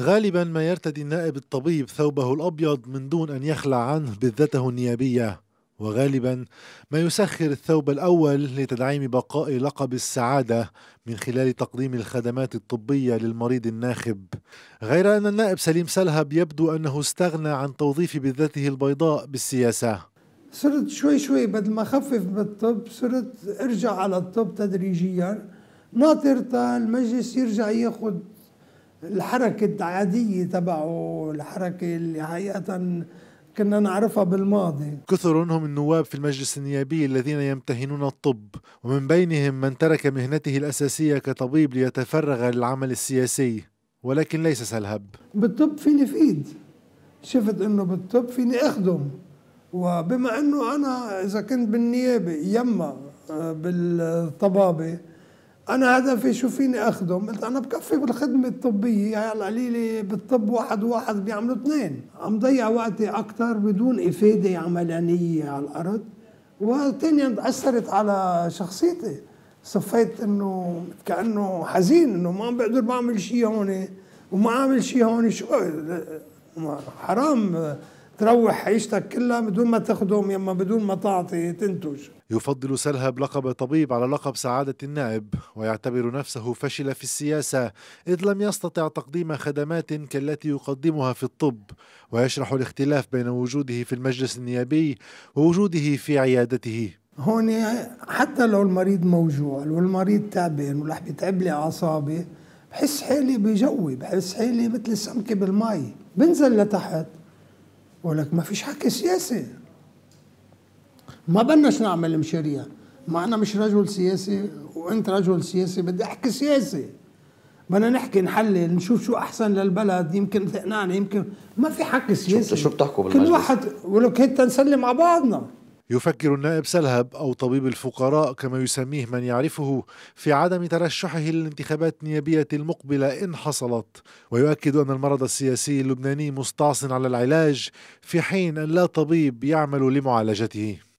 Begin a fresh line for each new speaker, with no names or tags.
غالبا ما يرتدي النائب الطبيب ثوبه الأبيض من دون أن يخلع عنه بذته النيابية وغالبا ما يسخر الثوب الأول لتدعيم بقاء لقب السعادة من خلال تقديم الخدمات الطبية للمريض الناخب غير أن النائب سليم سلهب يبدو أنه استغنى عن توظيف بذته البيضاء بالسياسة
صرت شوي شوي بدل ما أخفف بالطب صرت أرجع على الطب تدريجيا ناطر المجلس يرجع ياخذ الحركة العادية تبعه الحركة اللي حقيقة كنا نعرفها بالماضي
كثر هم النواب في المجلس النيابي الذين يمتهنون الطب ومن بينهم من ترك مهنته الأساسية كطبيب ليتفرغ للعمل السياسي ولكن ليس سلهب
بالطب فيني فيد شفت انه بالطب فيني اخدم وبما انه انا اذا كنت بالنيابه يما آه، بالطبابه انا هدفي فيني اخدم قلت انا بكفي بالخدمه الطبيه هلا يعني لي بالطب واحد واحد بيعملوا اثنين عم ضيع وقتي اكثر بدون افاده عملانيه على الارض وثانيا اثرت على شخصيتي صفيت انه كانه حزين انه ما عم بقدر بعمل شيء هون وما عامل شيء هون شو حرام تروح عيشتك كلها بدون ما
تخدم يما بدون ما تعطي تنتج يفضل سلهب لقب طبيب على لقب سعادة النائب ويعتبر نفسه فشل في السياسة إذ لم يستطع تقديم خدمات كالتي يقدمها في الطب ويشرح الاختلاف بين وجوده في المجلس النيابي ووجوده في عيادته هون حتى لو المريض موجوع
والمريض تعبان ورح بتعب لي أعصابي بحس حالي بجوي بحس حالي مثل السمكة بالمي بنزل لتحت بقول لك ما فيش حكي سياسي ما بدناش نعمل مشاريع ما انا مش رجل سياسي وانت رجل سياسي بدي احكي سياسي بدنا نحكي نحلل نشوف شو احسن للبلد يمكن تقنعنا يمكن ما في حكي سياسي شو بتحكوا بالمجلس كل
واحد ولك هيك تنسلم على بعضنا يفكر النائب سلهب أو طبيب الفقراء كما يسميه من يعرفه في عدم ترشحه للانتخابات النيابية المقبلة إن حصلت ويؤكد أن المرض السياسي اللبناني مستعصٍ على العلاج في حين أن لا طبيب يعمل لمعالجته